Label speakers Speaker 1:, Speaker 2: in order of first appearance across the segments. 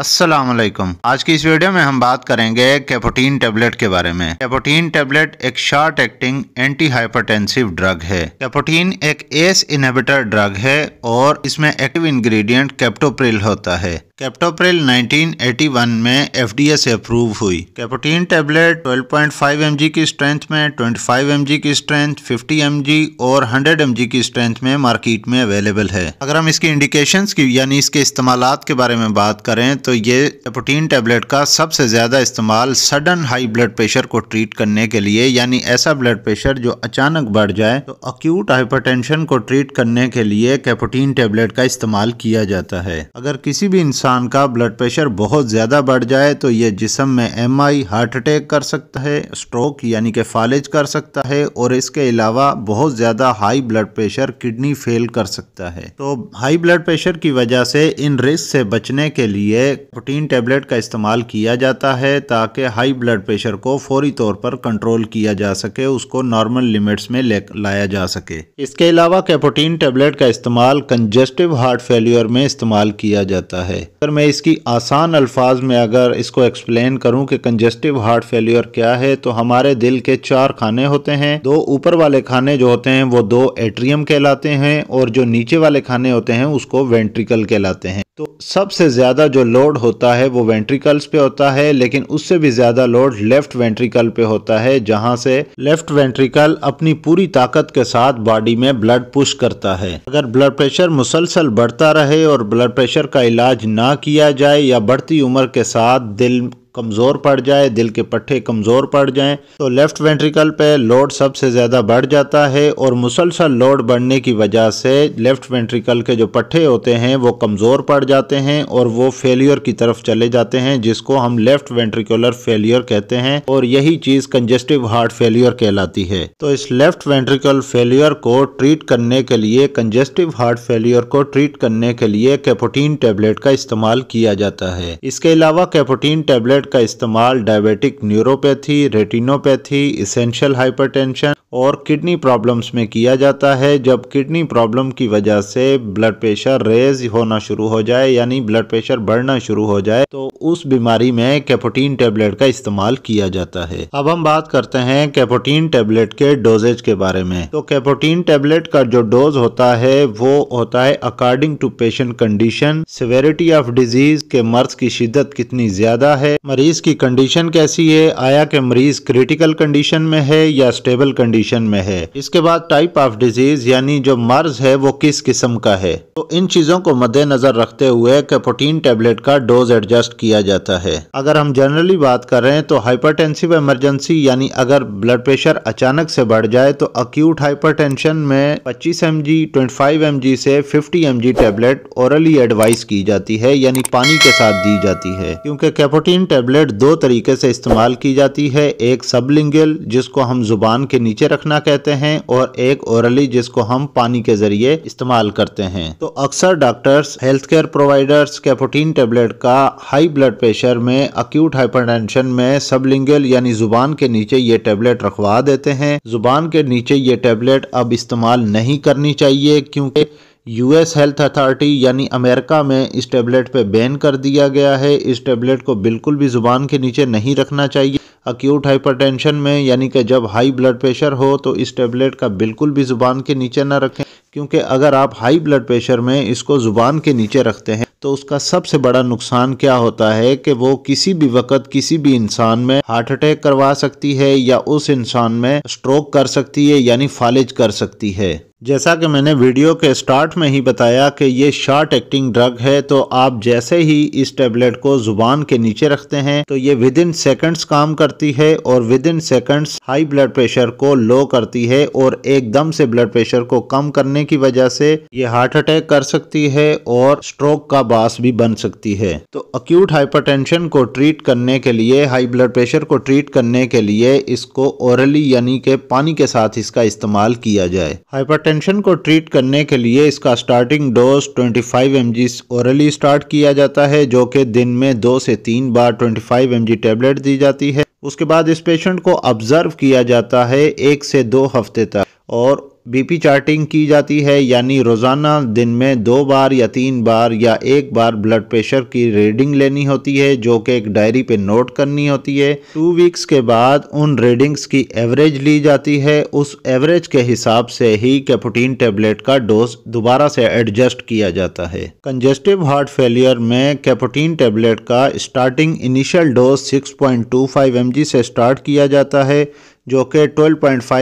Speaker 1: असलम आज की इस वीडियो में हम बात करेंगे कैपोटीन टेबलेट के बारे में कैपोटीन टेबलेट एक short acting anti hypertensive drug है कैपोटीन एक एस इनहिबिटर ड्रग है और इसमें एक्टिव इंग्रेडिएंट कैप्टोप्रिल होता है कैप्टोप्रिल 1981 में एफडीए से अप्रूव हुई कैपोटीन टेबलेट 12.5 mg की स्ट्रेंथ में 25 mg की स्ट्रेंथ 50 mg और 100 mg की स्ट्रेंथ में मार्केट में अवेलेबल है अगर हम इसकी इंडिकेशंस की यानी इसके इस्तेमाल के बारे में बात करें तो तो ये प्रोटीन टैबलेट का सबसे ज़्यादा इस्तेमाल सडन हाई ब्लड प्रेशर को ट्रीट करने के लिए यानी ऐसा ब्लड प्रेशर जो अचानक बढ़ जाए तो अक्यूट हाइपरटेंशन को ट्रीट करने के लिए कैपोटीन टैबलेट का इस्तेमाल किया जाता है अगर किसी भी इंसान का ब्लड प्रेशर बहुत ज़्यादा बढ़ जाए तो ये जिसम में एम हार्ट अटैक कर सकता है स्ट्रोक यानी कि फालिज कर सकता है और इसके अलावा बहुत ज़्यादा high blood pressure kidney fail कर सकता है तो हाई ब्लड प्रेशर की वजह से इन रिस्क से बचने के लिए प्रोटीन टैबलेट का इस्तेमाल किया जाता है ताकि हाई ब्लड प्रेशर को फौरी तौर पर कंट्रोल किया जा सके उसको नॉर्मल लिमिट्स में ले लाया जा सके इसके अलावा कैपोटीन टैबलेट का इस्तेमाल कंजेस्टिव हार्ट फेल्यूर में इस्तेमाल किया जाता है अगर मैं इसकी आसान अल्फाज में अगर इसको एक्सप्लेन करूँ की कंजेस्टिव हार्ट फेल्यूर क्या है तो हमारे दिल के चार खाने होते हैं दो ऊपर वाले खाने जो होते हैं वो दो एट्रियम कहलाते हैं और जो नीचे वाले खाने होते हैं उसको वेंट्रिकल कहलाते हैं तो सबसे ज़्यादा जो लोड होता है वो वेंट्रिकल्स पे होता है लेकिन उससे भी ज़्यादा लोड लेफ्ट वेंट्रिकल पे होता है जहाँ से लेफ्ट वेंट्रिकल अपनी पूरी ताकत के साथ बॉडी में ब्लड पुश करता है अगर ब्लड प्रेशर मुसलसल बढ़ता रहे और ब्लड प्रेशर का इलाज ना किया जाए या बढ़ती उम्र के साथ दिल कमज़ोर पड़ जाए दिल के पट्टे कमज़ोर पड़ जाएं तो लेफ़्ट वेंट्रिकल पे लोड सबसे ज़्यादा बढ़ जाता है और मुसलसल लोड बढ़ने की वजह से लेफ़्ट वेंट्रिकल के जो पट्टे होते हैं वो कमज़ोर पड़ जाते हैं और वो फेलियर की तरफ चले जाते हैं जिसको हम लेफ़्ट वेंट्रिकुलर फेलियर कहते हैं और यही चीज़ कंजेस्टिव हार्ट फेलियर कहलाती है तो इस लेफ़्ट वेंट्रिकल फेलियर को ट्रीट करने के लिए कंजेस्टिव हार्ट फेलियर को ट्रीट करने के लिए कैपोटीन टेबलेट का इस्तेमाल किया जाता है इसके अलावा कैपोटीन टेबलेट का इस्तेमाल diabetic neuropathy retinopathy essential hypertension और किडनी प्रॉब्लम्स में किया जाता है जब किडनी प्रॉब्लम की वजह से ब्लड प्रेशर रेज होना शुरू हो जाए यानी ब्लड प्रेशर बढ़ना शुरू हो जाए तो उस बीमारी में कैपोटीन टेबलेट का इस्तेमाल किया जाता है अब हम बात करते हैं कैपोटीन टेबलेट के डोजेज के बारे में तो कैपोटीन टेबलेट का जो डोज होता है वो होता है according to patient condition severity of disease के मर्ज की शिद्दत कितनी ज्यादा है मरीज की कंडीशन कैसी है आया के मरीज क्रिटिकल कंडीशन में है या स्टेबल कंडीशन कंडीशन में है इसके बाद टाइप ऑफ डिजीज यानी जो मर्ज है वो किस किस्म का है तो इन चीज़ों को मद्देनजर रखते हुए कैपोटीन टेबलेट का डोज एडजस्ट किया जाता है अगर हम जनरली बात करें तो हाइपर इमरजेंसी यानी अगर ब्लड प्रेशर अचानक से बढ़ जाए तो अक्यूट हाइपर में पच्चीस एम जी ट्वेंटी से fifty M G tablet orally advice की जाती है यानी पानी के साथ दी जाती है क्योंकि कैपोटीन टेबलेट दो तरीके से इस्तेमाल की जाती है एक सबलिंगल जिसको हम जुबान के नीचे रखना कहते हैं और एक ओरली जिसको हम पानी के जरिए इस्तेमाल करते हैं तो अक्सर doctors health care providers Capoten tablet का हाई ब्लड प्रेशर में अक्यूट हाइपरटेंशन में सबलिंगल यानी जुबान के नीचे ये टेबलेट रखवा देते हैं जुबान के नीचे ये टेबलेट अब इस्तेमाल नहीं करनी चाहिए क्योंकि यूएस हेल्थ अथॉरिटी यानी अमेरिका में इस टेबलेट पे बैन कर दिया गया है इस टेबलेट को बिल्कुल भी ज़ुबान के नीचे नहीं रखना चाहिए अक्यूट हाइपरटेंशन में यानी कि जब हाई ब्लड प्रेशर हो तो इस टेबलेट का बिल्कुल भी ज़ुबान के नीचे ना रखें क्योंकि अगर आप हाई ब्लड प्रेशर में इसको ज़ुबान के नीचे रखते हैं तो उसका सबसे बड़ा नुकसान क्या होता है कि वो किसी भी वक्त किसी भी इंसान में हार्ट अटैक करवा सकती है या उस इंसान में स्ट्रोक कर सकती है यानी फालिज कर सकती है जैसा कि मैंने वीडियो के स्टार्ट में ही बताया कि ये शार्ट एक्टिंग ड्रग है तो आप जैसे ही इस टेबलेट को जुबान के नीचे रखते हैं तो ये विद इन सेकेंड्स काम करती है और within seconds high blood pressure को लो करती है और एकदम से ब्लड प्रेशर को कम करने की वजह से ये हार्ट अटैक कर सकती है और स्ट्रोक का बास भी बन सकती है तो अक्यूट हाइपरटेंशन को ट्रीट करने के लिए हाई ब्लड प्रेशर को ट्रीट करने के लिए इसको ओरली यानी के पानी के साथ इसका इस्तेमाल किया जाए हाइपर हाइपरटेंशन को ट्रीट करने के लिए इसका starting dose 25 five orally start किया जाता है जो कि दिन में दो से तीन बार 25 फाइव टैबलेट दी जाती है उसके बाद इस पेशेंट को ऑब्जर्व किया जाता है एक से दो हफ्ते तक और बीपी चार्टिंग की जाती है यानी रोज़ाना दिन में दो बार या तीन बार या एक बार ब्लड प्रेशर की रीडिंग लेनी होती है जो कि एक डायरी पे नोट करनी होती है टू वीक्स के बाद उन रीडिंग्स की एवरेज ली जाती है उस एवरेज के हिसाब से ही कैपोटीन टेबलेट का डोज दोबारा से एडजस्ट किया जाता है कंजेस्टिव हार्ट फेलियर में कैपोटीन टेबलेट का starting initial dose six point से स्टार्ट किया जाता है जो कि 12.5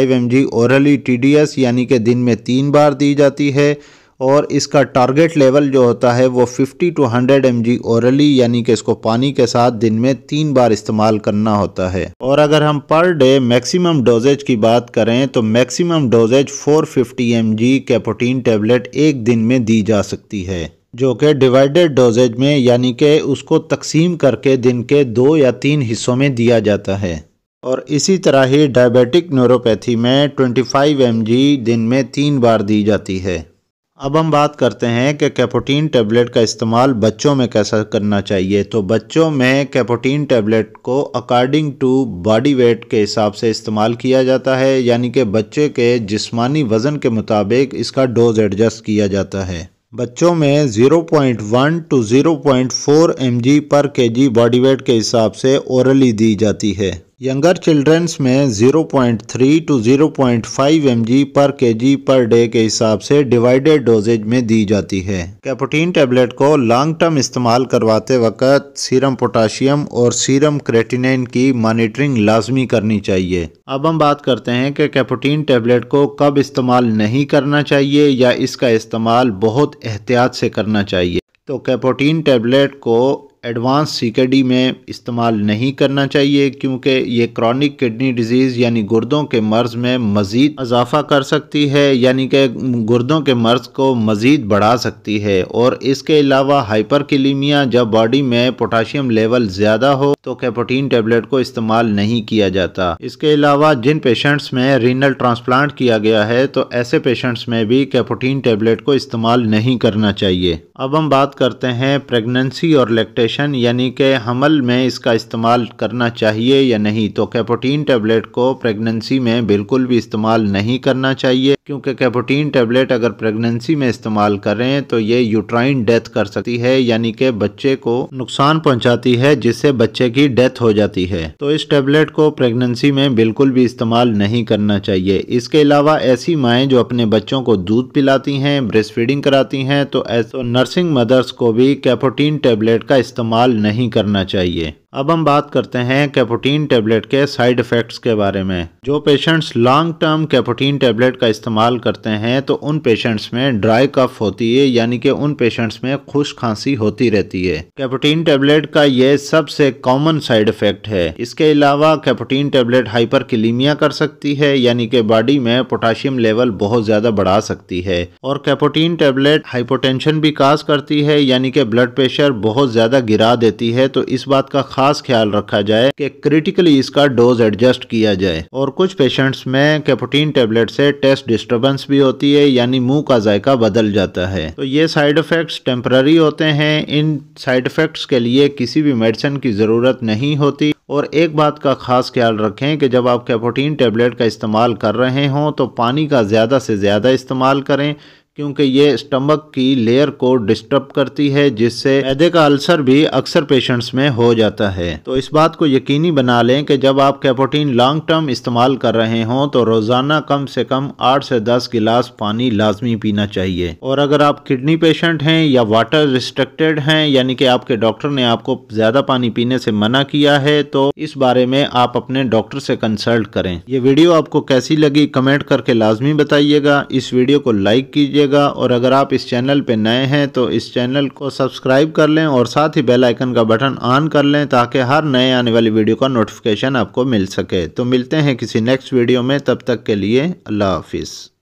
Speaker 1: पॉइंट ओरली टीडीएस यानी कि दिन में तीन बार दी जाती है और इसका टारगेट लेवल जो होता है वो 50 टू 100 एम ओरली यानी कि इसको पानी के साथ दिन में तीन बार इस्तेमाल करना होता है और अगर हम पर डे मैक्सिमम डोजेज की बात करें तो maximum doses 450 fifty M Capoten tablet एक दिन में दी जा सकती है जो कि डिवाइडेड डोजेज में यानी कि उसको तकसीम करके दिन के दो या तीन हिस्सों में दिया जाता है और इसी तरह ही डायबिटिक न्यूरोपैथी में 25 एम दिन में तीन बार दी जाती है अब हम बात करते हैं कि कैपोटीन टैबलेट का इस्तेमाल बच्चों में कैसा करना चाहिए तो बच्चों में कैपोटीन टैबलेट को अकॉर्डिंग टू बॉडी वेट के हिसाब से इस्तेमाल किया जाता है यानी कि बच्चे के जिस्मानी वज़न के मुताबिक इसका डोज एडजस्ट किया जाता है बच्चों में 0.1 टू 0.4 एमजी पर केजी बॉडी वेट के हिसाब से औरली दी जाती है यंगर चिल्ड्रंस में 0.3 टू 0.5 जी पर जी पर डे के हिसाब से डिवाइडेड डोजेज में दी जाती है कैपोटीन टेबलेट को लॉन्ग टर्म इस्तेमाल करवाते वक्त सीरम पोटाशियम और सीरम क्रेटिनिन की मॉनिटरिंग लाजमी करनी चाहिए अब हम बात करते हैं कि कैपोटीन टेबलेट को कब इस्तेमाल नहीं करना चाहिए या इसका इस्तेमाल बहुत एहतियात से करना चाहिए तो कैपोटीन टेबलेट को एडवांस सीकेडी में इस्तेमाल नहीं करना चाहिए क्योंकि ये क्रॉनिक किडनी डिजीज़ यानी गुर्दों के मर्ज में मज़ीद इजाफा कर सकती है यानी कि गुर्दों के मर्ज को मज़ीद बढ़ा सकती है और इसके अलावा हाइपर किलीमिया जब बॉडी में पोटाशियम लेवल ज़्यादा हो तो कैपोटीन टेबलेट को इस्तेमाल नहीं किया जाता इसके अलावा जिन पेशेंट्स में रीनल ट्रांसप्लांट किया गया है तो ऐसे पेशेंट्स में भी कैपोटीन टेबलेट को इस्तेमाल नहीं करना चाहिए अब हम बात करते हैं प्रेगनेंसी और लैक्टेशन सेशन यानी कि हमल में इसका इस्तेमाल करना चाहिए या नहीं तो कैपोटीन टेबलेट को प्रेगनेंसी में बिल्कुल भी इस्तेमाल नहीं करना चाहिए क्योंकि कैपोटीन टेबलेट अगर प्रेगनेंसी में इस्तेमाल करें तो ये यूट्राइन डेथ कर सकती है यानी कि बच्चे को नुकसान पहुंचाती है जिससे बच्चे की डेथ हो जाती है तो इस टेबलेट को प्रेगनेंसी में बिल्कुल भी इस्तेमाल नहीं करना चाहिए इसके अलावा ऐसी माएँ जो अपने बच्चों को दूध पिलाती हैं ब्रेस्ट फीडिंग कराती हैं तो ऐसा नर्सिंग मदर्स को भी कैपोटीन टैबलेट का इस्तेमाल इस्तेमाल नहीं करना चाहिए अब हम बात करते हैं कैपोटीन टेबलेट के साइड इफ़ेक्ट्स के बारे में जो patients long term Capoten tablet का इस्तेमाल करते हैं तो उन पेशेंट्स में ड्राई कफ होती है यानी कि उन पेशेंट्स में खुश खांसी होती रहती है कैपोटीन टेबलेट का यह सबसे कॉमन साइड इफ़ेक्ट है इसके अलावा कैपोटीन टेबलेट हाइपर कर सकती है यानी कि बॉडी में पोटाशियम लेवल बहुत ज़्यादा बढ़ा सकती है और कैपोटीन टेबलेट हाइपोटेंशन भी काज करती है यानी कि ब्लड प्रेशर बहुत ज़्यादा गिरा देती है तो इस बात का खास ख्याल रखा जाए कि क्रिटिकली इसका डोज एडजस्ट किया जाए और कुछ पेशेंट्स में कैपोटीन टेबलेट से टेस्ट डिस्टर्बेंस भी होती है यानी मुंह का जायका बदल जाता है तो ये साइड इफ़ेक्ट्स टेम्पररी होते हैं इन साइड इफ़ेक्ट्स के लिए किसी भी मेडिसिन की ज़रूरत नहीं होती और एक बात का खास ख्याल रखें कि जब आप कैपोटीन टेबलेट का इस्तेमाल कर रहे हों तो पानी का ज़्यादा से ज़्यादा इस्तेमाल करें क्योंकि ये स्टमक की लेयर को डिस्टर्ब करती है जिससे मैदे का अल्सर भी अक्सर पेशेंट्स में हो जाता है तो इस बात को यकीनी बना लें कि जब आप कैपोटीन लॉन्ग टर्म इस्तेमाल कर रहे हों तो रोज़ाना कम से कम आठ से दस गिलास पानी लाजमी पीना चाहिए और अगर आप किडनी पेशेंट हैं या वाटर रिस्ट्रिक्टेड हैं यानी कि आपके डॉक्टर ने आपको ज़्यादा पानी पीने से मना किया है तो इस बारे में आप अपने डॉक्टर से कंसल्ट करें ये वीडियो आपको कैसी लगी कमेंट करके लाजमी बताइएगा इस वीडियो को लाइक कीजिए कीजिएगा और अगर आप इस चैनल पर नए हैं तो इस चैनल को सब्सक्राइब कर लें और साथ ही बेल आइकन का बटन ऑन कर लें ताकि हर नए आने वाली वीडियो का नोटिफिकेशन आपको मिल सके तो मिलते हैं किसी नेक्स्ट वीडियो में तब तक के लिए अल्लाह हाफिज़